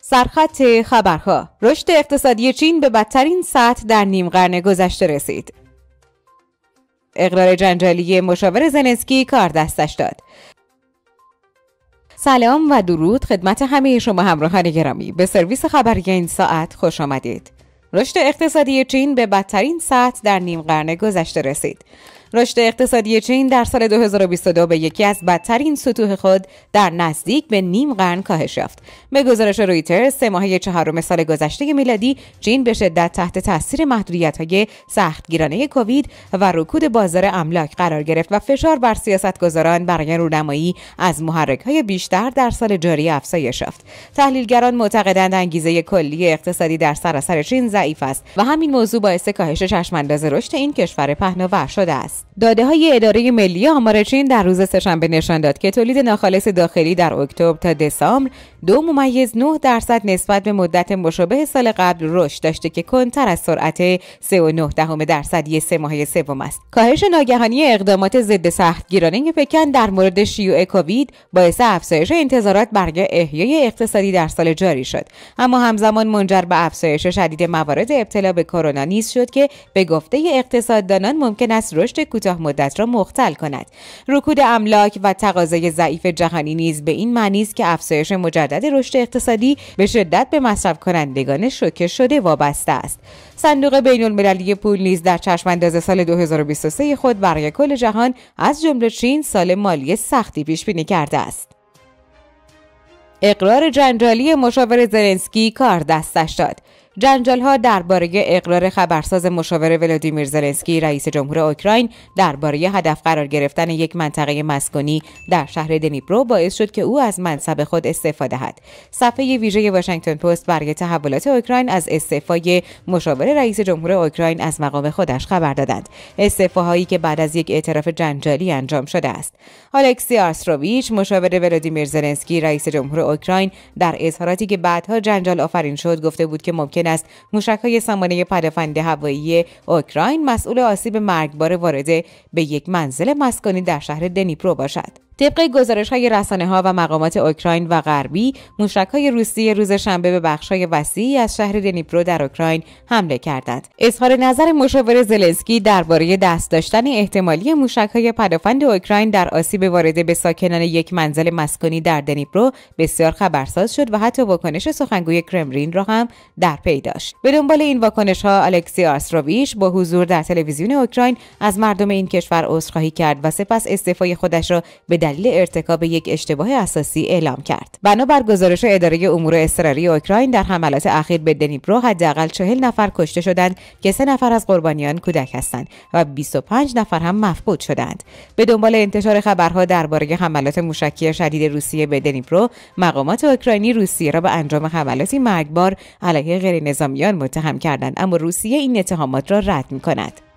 سرخط خبرها رشد اقتصادی چین به بدترین سطح در نیم قرن گذشته رسید اقرار جنجالی مشاور زنسکی کار دستش داد سلام و درود خدمت همه شما همراهان گرامی به سرویس خبری این ساعت خوش آمدید رشد اقتصادی چین به بدترین سطح در نیم قرن گذشته رسید رشد اقتصادی چین در سال 2022 به یکی از بدترین سطوح خود در نزدیک به نیم قرن کاهش یافت. به گزارش رویترز سه ماهه چهارم سال گذشته میلادی چین به شدت تحت تاثیر محدودیت‌های سختگیرانه کووید و رکود بازار املاک قرار گرفت و فشار بر سیاستگذاران برای رونمایی از محرک‌های بیشتر در سال جاری افزایش یافت. تحلیلگران معتقدند انگیزه کلی اقتصادی در سراسر چین ضعیف است و همین موضوع باعث کاهش چشمانداز رشد این کشور پهناور شده است. است داده های اداره ملی آمار چین در روز سهشنبه نشان داد که تولید ناخالص داخلی در اکتبر تا دسامبر دو ممیز 9 درصد نسبت به مدت مشابه سال قبل رشد داشته که کنتر از سرعت 3.9 درصدی سه ماهه سوم است کاهش ناگهانی اقدامات ضد سختگیرانه پکن در مورد شیوع کووید باعث افزایش انتظارات برای احیای اقتصادی در سال جاری شد اما همزمان منجر به افزایش شدید موارد ابتلا به کرونا نیز شد که به گفته اقتصاددانان ممکن است رشد کوتاه مدت را مختل کند رکود املاک و تقاضای ضعیف جهانی نیز به این معنی است که افزایش عدد رشد اقتصادی به شدت به مصرف کنندگان شوکه شده وابسته است صندوق بین المللی پول نیز در چشم انداز سال 2023 خود برای کل جهان از جمله چین سال مالی سختی پیش بینی کرده است اقرار جنجالی مشاور زلنسکی کار دستش داد جنجال ها درباره اقرار خبرساز مشاور ولادیمیر زلنسکی رئیس جمهور اوکراین درباره هدف قرار گرفتن یک منطقه مسکونی در شهر دنیپرو باعث شد که او از منصب خود استفاده دهد صفحه ویژه واشنگتن پست برای تحولات اوکراین از استعفای مشاور رئیس جمهور اوکراین از مقام خودش خبر دادند استعفاهایی که بعد از یک اعتراف جنجالی انجام شده است الکسی آرستروویچ مشاور ولادیمیر زلنسکی رئیس جمهور اوکراین در اظهاراتی که بعدها جنجال آفرین شد گفته بود که ممکن است موشک های سامانه پدافند هوایی اوکراین مسئول آسیب مرگبار وارده به یک منزل مسکونی در شهر دنیپرو باشد طبق گزارش های رسانه ها و مقامات اوکراین و غربی موشک های روسی روز شنبه به بخش های وسیعی از شهر دنیپرو در اوکراین حمله کردند اظهار نظر مشاور زلنسکی درباره دست داشتن احتمالی موشک های پدافند اوکراین در آسیب وارده به ساکنان یک منزل مسکونی در دنیپرو بسیار خبرساز شد و حتی واکنش سخنگوی کرملین را هم در پی داشت به دنبال این واکنش الکسی آرستروویچ با حضور در تلویزیون اوکراین از مردم این کشور عذرخواهی کرد و سپس استعفای خودش را به دلیل ارتکاب یک اشتباه اساسی اعلام کرد بنابر گزارش اداره امور اضطراری اوکراین در حملات اخیر به دنیپرو حداقل چهل نفر کشته شدند که سه نفر از قربانیان کودک هستند و 25 نفر هم مفقود شدند به دنبال انتشار خبرها درباره حملات موشکی شدید روسیه به دنیپرو مقامات اوکراینی روسیه را به انجام حملاتی مرگبار علیه غیرنظامیان متهم کردند اما روسیه این اتهامات را رد می کند.